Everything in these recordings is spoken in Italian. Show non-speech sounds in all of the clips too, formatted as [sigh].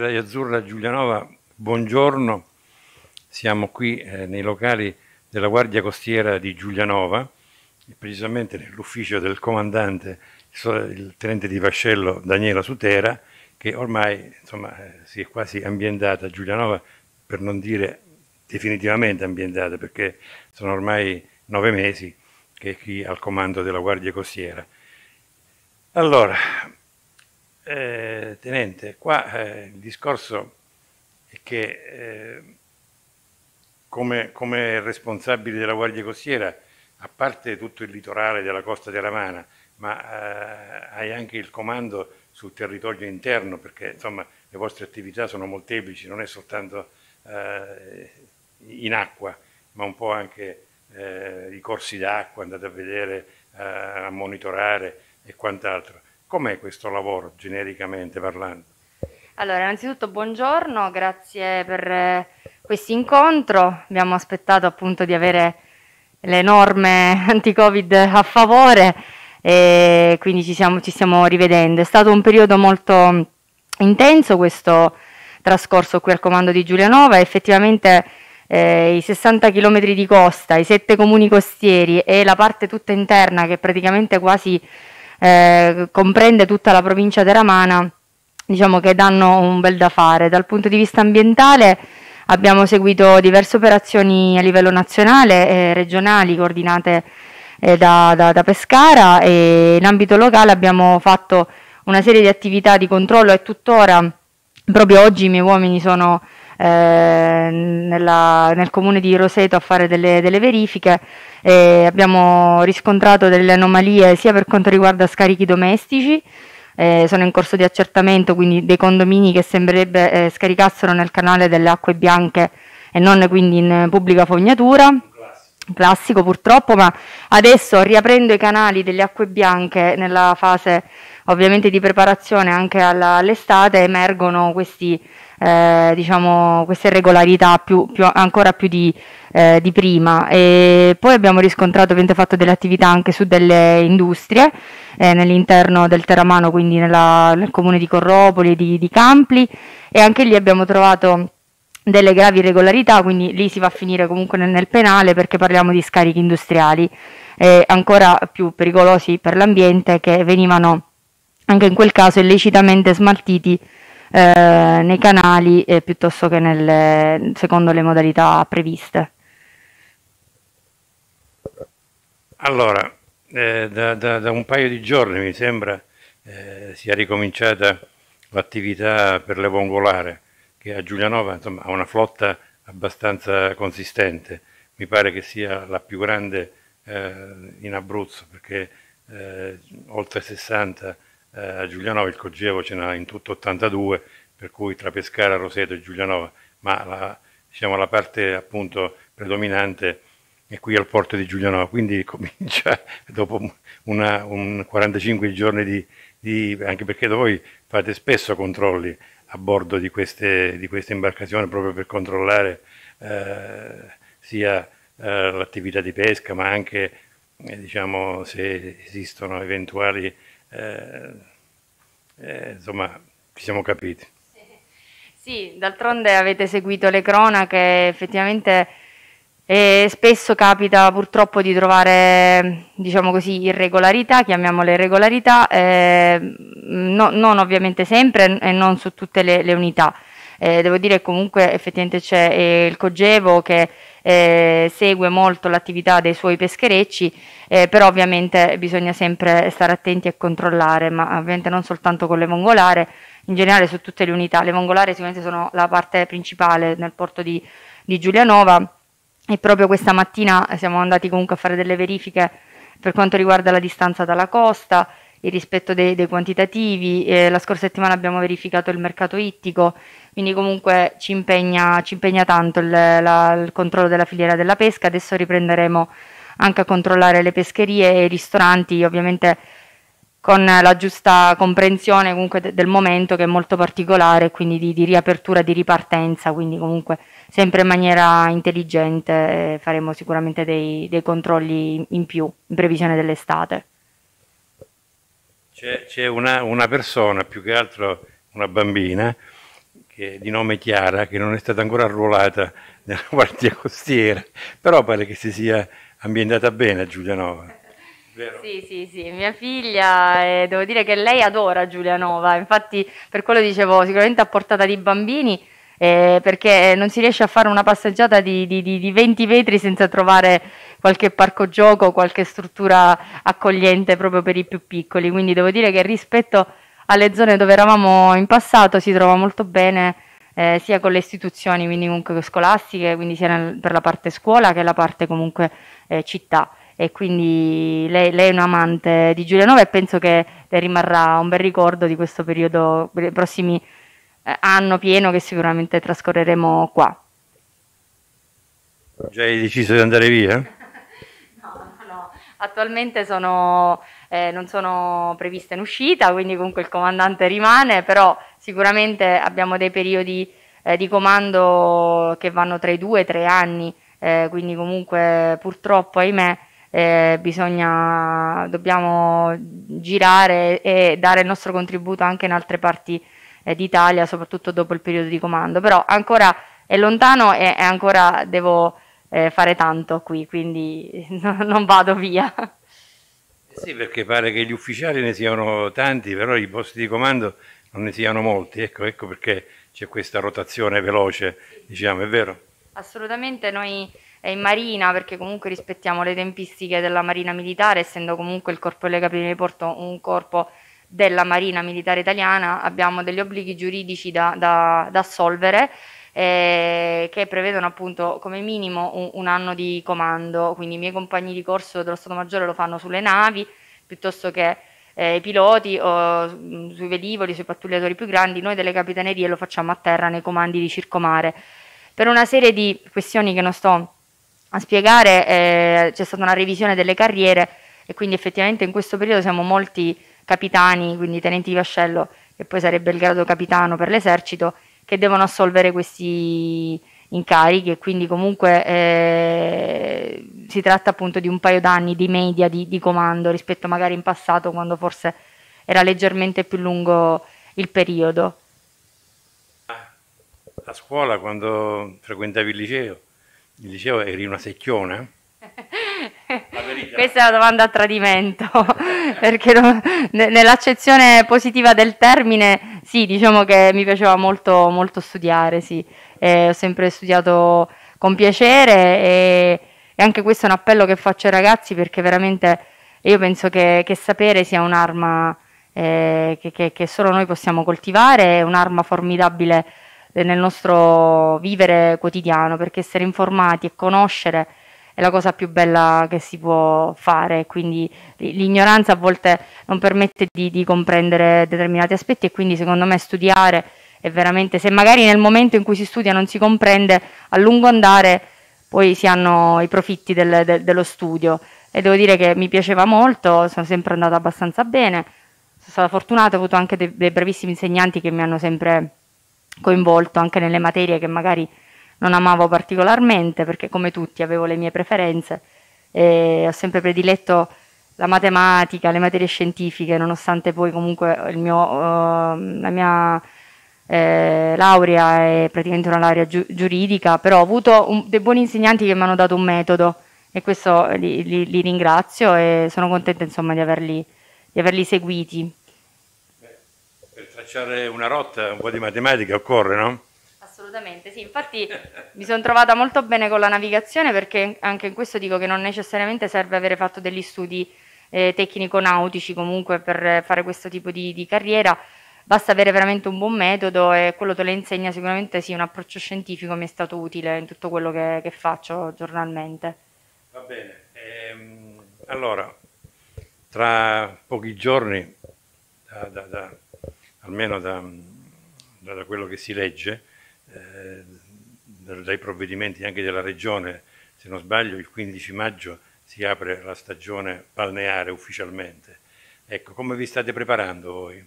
Radio Azzurra Giulianova, buongiorno. Siamo qui eh, nei locali della Guardia Costiera di Giulianova, precisamente nell'ufficio del comandante, il tenente di vascello Daniela Sutera, che ormai insomma, eh, si è quasi ambientata a Giulianova, per non dire definitivamente ambientata, perché sono ormai nove mesi che è qui al comando della Guardia Costiera. Allora, eh, tenente, qua eh, il discorso è che eh, come, come responsabili della Guardia Costiera, a parte tutto il litorale della costa della Mana, ma eh, hai anche il comando sul territorio interno, perché insomma le vostre attività sono molteplici, non è soltanto eh, in acqua, ma un po' anche eh, i corsi d'acqua, andate a vedere, a monitorare e quant'altro Com'è questo lavoro, genericamente parlando? Allora, innanzitutto buongiorno, grazie per eh, questo incontro. Abbiamo aspettato appunto di avere le norme [laughs] anti-Covid a favore e quindi ci stiamo, ci stiamo rivedendo. È stato un periodo molto intenso questo trascorso qui al comando di Giulianova effettivamente eh, i 60 km di costa, i sette comuni costieri e la parte tutta interna che praticamente quasi eh, comprende tutta la provincia teramana, diciamo che danno un bel da fare. Dal punto di vista ambientale abbiamo seguito diverse operazioni a livello nazionale e regionali coordinate eh, da, da, da Pescara e in ambito locale abbiamo fatto una serie di attività di controllo e tuttora proprio oggi i miei uomini sono eh, nella, nel comune di Roseto a fare delle, delle verifiche e abbiamo riscontrato delle anomalie sia per quanto riguarda scarichi domestici eh, sono in corso di accertamento, quindi dei condomini che sembrerebbe eh, scaricassero nel canale delle acque bianche e non quindi in pubblica fognatura. Classico. Classico purtroppo, ma adesso riaprendo i canali delle acque bianche nella fase ovviamente di preparazione anche all'estate emergono questi eh, diciamo, queste irregolarità più, più, ancora più di, eh, di, prima. E poi abbiamo riscontrato, avendo fatto delle attività anche su delle industrie eh, nell'interno del Terramano, quindi nella, nel comune di Corropoli, di, di Campli, e anche lì abbiamo trovato delle gravi irregolarità, quindi lì si va a finire comunque nel, nel penale perché parliamo di scarichi industriali eh, ancora più pericolosi per l'ambiente che venivano anche in quel caso illecitamente smaltiti eh, nei canali eh, piuttosto che nelle, secondo le modalità previste. Allora, eh, da, da, da, un paio di giorni mi sembra eh, sia ricominciata l'attività per le vongolare che a Giulianova insomma, ha una flotta abbastanza consistente, mi pare che sia la più grande eh, in Abruzzo perché eh, oltre 60 eh, a Giulianova il Cogevo ce n'ha in tutto 82, per cui tra Pescara, Roseto e Giulianova, ma la, diciamo, la parte appunto predominante è qui al porto di Giulianova, quindi [laughs] comincia dopo una, un 45 giorni di, di, anche perché voi fate spesso controlli a bordo di queste, di queste imbarcazioni proprio per controllare eh, sia eh, l'attività di pesca ma anche eh, diciamo, se esistono eventuali eh, eh, insomma, ci siamo capiti. Sì, d'altronde avete seguito le cronache, effettivamente eh, spesso capita purtroppo di trovare, diciamo così, irregolarità, chiamiamole irregolarità, eh, no, non ovviamente sempre e non su tutte le, le unità eh, devo dire comunque effettivamente c'è eh, il Cogevo che eh, segue molto l'attività dei suoi pescherecci, eh, però ovviamente bisogna sempre stare attenti e controllare, ma ovviamente non soltanto con le vongolare, in generale su tutte le unità. Le vongolare sicuramente sono la parte principale nel porto di, di Giulianova e proprio questa mattina siamo andati comunque a fare delle verifiche per quanto riguarda la distanza dalla costa, il rispetto dei, dei quantitativi, eh, la scorsa settimana abbiamo verificato il mercato ittico, quindi comunque ci impegna, ci impegna tanto il, la, il controllo della filiera della pesca, adesso riprenderemo anche a controllare le pescherie e i ristoranti, ovviamente con la giusta comprensione comunque del momento che è molto particolare, quindi di, di riapertura, di ripartenza, quindi comunque sempre in maniera intelligente eh, faremo sicuramente dei, dei controlli in più in previsione dell'estate. C'è, una, una, persona, più che altro una bambina, che, di nome Chiara, che non è stata ancora arruolata [laughs] nella guardia costiera, però pare che si sia ambientata bene a Giulianova. Vero. Sì, sì, sì, mia figlia, eh, devo dire che lei adora Giulianova, infatti per quello dicevo, sicuramente a portata di bambini, eh, perché eh, non si riesce a fare una passeggiata di, di, di 20 metri senza trovare qualche parco gioco, qualche struttura accogliente proprio per i più piccoli. Quindi devo dire che rispetto alle zone dove eravamo in passato si trova molto bene eh, sia con le istituzioni quindi comunque scolastiche, quindi sia nel, per la parte scuola che la parte comunque eh, città. E quindi lei, lei è un amante di Giulianova e penso che le rimarrà un bel ricordo di questo periodo, per i prossimi anni eh, anno pieno che sicuramente trascorreremo qua. Già hai deciso di andare via? [laughs] no, no, Attualmente sono, eh, non sono previste in uscita, quindi comunque il comandante rimane, però sicuramente abbiamo dei periodi eh, di comando che vanno tra i due e i tre anni, eh, quindi comunque purtroppo, ahimè, eh, bisogna, dobbiamo girare e dare il nostro contributo anche in altre parti eh, d'Italia, soprattutto dopo il periodo di comando, però ancora è lontano e, e ancora devo eh, fare tanto qui, quindi [laughs] no, non vado via. Eh sì, perché pare che gli ufficiali ne siano tanti, però i posti di comando non ne siano molti, ecco, ecco perché c'è questa rotazione veloce, diciamo, è vero? Assolutamente, noi eh, in Marina, perché comunque rispettiamo le tempistiche della Marina Militare, essendo comunque il Corpo delle Capitine di Porto un corpo della Marina Militare Italiana abbiamo degli obblighi giuridici da, da, da assolvere eh, che prevedono appunto come minimo un, un, anno di comando, quindi i miei compagni di corso dello Stato Maggiore lo fanno sulle navi piuttosto che eh, i piloti o mm, sui velivoli, sui pattugliatori più grandi, noi delle capitanerie lo facciamo a terra nei comandi di circomare. Per una serie di questioni che non sto a spiegare eh, c'è stata una revisione delle carriere e quindi effettivamente in questo periodo siamo molti capitani, quindi tenenti di vascello, che poi sarebbe il grado capitano per l'esercito, che devono assolvere questi incarichi e quindi comunque eh, si tratta appunto di un paio d'anni di media di, di comando rispetto magari in passato quando forse era leggermente più lungo il periodo. Ah, A scuola, quando frequentavi il liceo, il liceo eri una secchiona? [laughs] Questa è una domanda a tradimento, [laughs] perché non, nell'accezione positiva del termine, sì, diciamo che mi piaceva molto, molto studiare, sì. Eh, ho sempre studiato con piacere e, e, anche questo è un appello che faccio ai ragazzi perché veramente io penso che, che sapere sia un'arma eh, che, che, che, solo noi possiamo coltivare, è un'arma formidabile nel nostro vivere quotidiano perché essere informati e conoscere è la cosa più bella che si può fare, quindi l'ignoranza a volte non permette di, di comprendere determinati aspetti e quindi secondo me studiare è veramente, se magari nel momento in cui si studia non si comprende, a lungo andare poi si hanno i profitti del, de, dello studio e devo dire che mi piaceva molto, sono sempre andata abbastanza bene, sono stata fortunata, ho avuto anche dei, dei brevissimi insegnanti che mi hanno sempre coinvolto anche nelle materie che magari non amavo particolarmente perché come tutti avevo le mie preferenze e ho sempre prediletto la matematica, le materie scientifiche, nonostante poi comunque mio, uh, la mia eh, laurea è praticamente una laurea giu giuridica, però ho avuto un, dei buoni insegnanti che mi hanno dato un metodo e questo li, li, li ringrazio e sono contenta insomma di averli, di averli seguiti. Beh, per tracciare una rotta un po' di matematica occorre, no? assolutamente sì. Infatti mi sono trovata molto bene con la navigazione perché anche in questo dico che non necessariamente serve avere fatto degli studi eh, tecnico-nautici comunque per fare questo tipo di, di carriera basta avere veramente un buon metodo e quello te lo insegna sicuramente sì, un approccio scientifico mi è stato utile in tutto quello che, che faccio giornalmente. Va bene, ehm, allora tra pochi giorni, da, da, da, almeno da, quello che si legge, eh, dai provvedimenti anche della Regione, se non sbaglio il 15 maggio si apre la stagione balneare ufficialmente. Ecco, come vi state preparando voi?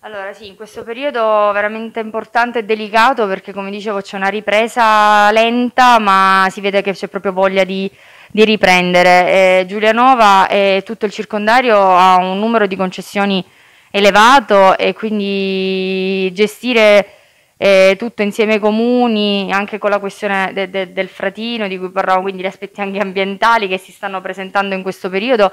Allora sì, in questo periodo veramente importante e delicato perché come dicevo c'è una ripresa lenta ma si vede che c'è proprio voglia di, di riprendere. Eh, Giulianova e tutto il circondario ha un numero di concessioni elevato e quindi gestire eh, tutto insieme ai comuni, anche con la questione de, de, del fratino di cui parlavo, quindi gli aspetti anche ambientali che si stanno presentando in questo periodo,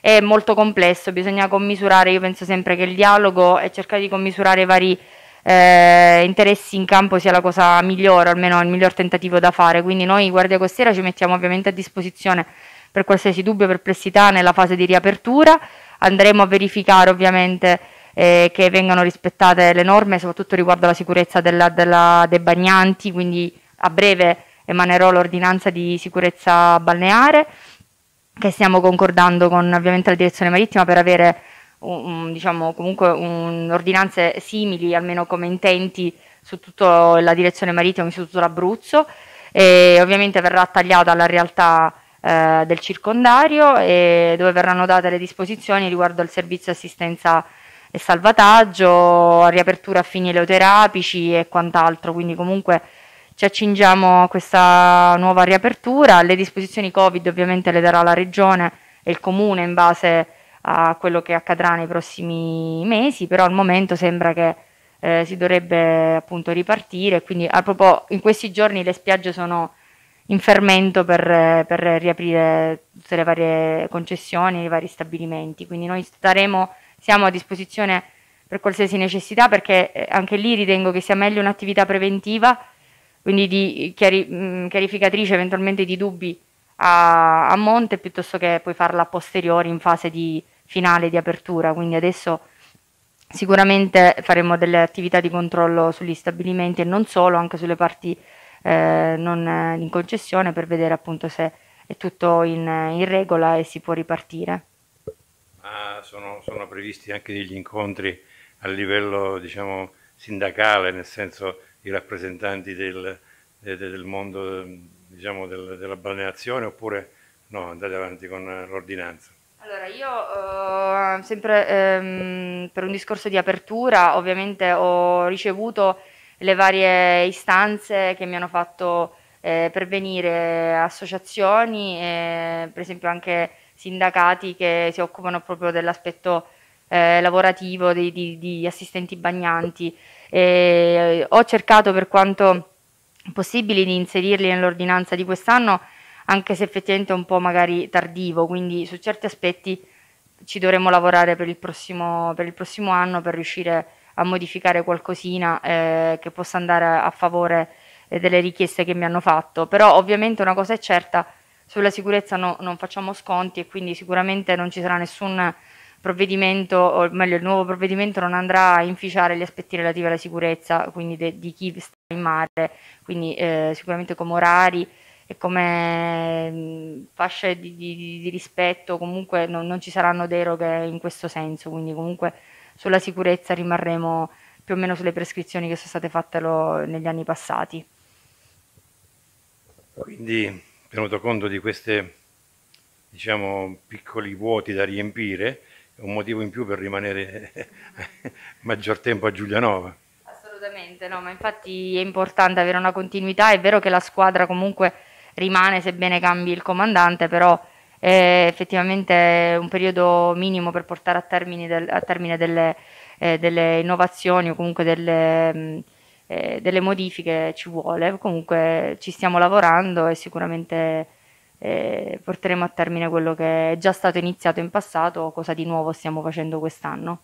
è molto complesso, bisogna commisurare, io penso sempre che il dialogo e cercare di commisurare i vari eh, interessi in campo sia la cosa migliore, almeno il miglior tentativo da fare, quindi noi Guardia Costiera ci mettiamo ovviamente a disposizione per qualsiasi dubbio o perplessità nella fase di riapertura, andremo a verificare ovviamente eh, che vengano rispettate le norme, soprattutto riguardo alla sicurezza della, della, dei bagnanti, quindi a breve emanerò l'ordinanza di sicurezza balneare che stiamo concordando con ovviamente la direzione marittima per avere un, diciamo, comunque un, ordinanze simili, almeno come intenti, su tutta la direzione marittima, su tutto l'Abruzzo e ovviamente verrà tagliata la realtà eh, del circondario e dove verranno date le disposizioni riguardo al servizio assistenza e salvataggio, riapertura a fini eleoterapici e quant'altro, quindi comunque ci accingiamo a questa nuova riapertura, le disposizioni Covid ovviamente le darà la regione e il comune in base a quello che accadrà nei prossimi mesi, però al momento sembra che eh, si dovrebbe appunto ripartire, quindi a proprio in questi giorni le spiagge sono in fermento per, per riaprire tutte le varie concessioni, i vari stabilimenti, quindi noi staremo siamo a disposizione per qualsiasi necessità perché eh, anche lì ritengo che sia meglio un'attività preventiva, quindi di eh, chiari, mm, chiarificatrice eventualmente di dubbi a, a, monte piuttosto che poi farla a posteriori in fase di finale di apertura. Quindi adesso sicuramente faremo delle attività di controllo sugli stabilimenti e non solo, anche sulle parti eh, non eh, in concessione per vedere appunto se è tutto in, in regola e si può ripartire ma ah, sono, sono, previsti anche degli incontri a livello diciamo, sindacale, nel senso i rappresentanti del, del, del mondo diciamo, del, della balneazione oppure no, andate avanti con l'ordinanza? Allora io eh, sempre ehm, per un discorso di apertura ovviamente ho ricevuto le varie istanze che mi hanno fatto eh, pervenire associazioni, eh, per esempio anche sindacati che si occupano proprio dell'aspetto eh, lavorativo di, di, di, assistenti bagnanti. E eh, ho cercato per quanto possibile di inserirli nell'ordinanza di quest'anno, anche se effettivamente è un po' magari tardivo, quindi su certi aspetti ci dovremo lavorare per il prossimo, per il prossimo anno per riuscire a modificare qualcosina eh, che possa andare a favore eh, delle richieste che mi hanno fatto. Però ovviamente una cosa è certa, sulla sicurezza no, non facciamo sconti e quindi sicuramente non ci sarà nessun provvedimento, o meglio il nuovo provvedimento non andrà a inficiare gli aspetti relativi alla sicurezza, quindi de, di chi sta in mare, quindi eh, sicuramente come orari e come mm, fasce di, di, di rispetto, comunque no, non ci saranno deroghe in questo senso, quindi comunque sulla sicurezza rimarremo più o meno sulle prescrizioni che sono state fatte lo, negli anni passati. Quindi tenuto conto di questi diciamo, piccoli vuoti da riempire, un motivo in più per rimanere [laughs] maggior tempo a Giulianova. Assolutamente, no, ma infatti è importante avere una continuità, è vero che la squadra comunque rimane sebbene cambi il comandante, però eh, è effettivamente un periodo minimo per portare a termine, del, a termine delle, eh, delle, innovazioni o comunque delle... Mh, mm, eh, delle modifiche ci vuole, comunque ci stiamo lavorando e sicuramente eh, porteremo a termine quello che è già stato iniziato in passato, cosa di nuovo stiamo facendo quest'anno.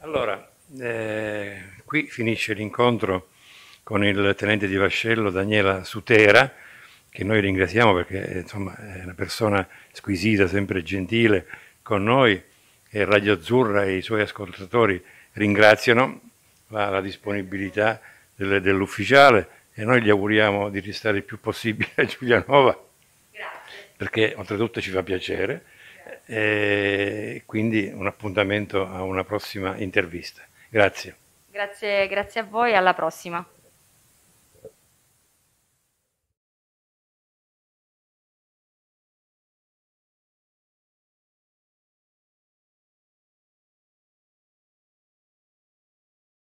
Allora, eh, qui finisce l'incontro con il tenente di Vascello Daniela Sutera, che noi ringraziamo perché insomma, è una persona squisita, sempre gentile con noi e Radio Azzurra e i suoi ascoltatori ringraziano va alla disponibilità del, dell'ufficiale e noi gli auguriamo di restare il più possibile a Giulianova, Grazie. perché oltretutto ci fa piacere, e quindi un appuntamento a una prossima intervista. Grazie. Grazie, grazie a voi, alla prossima.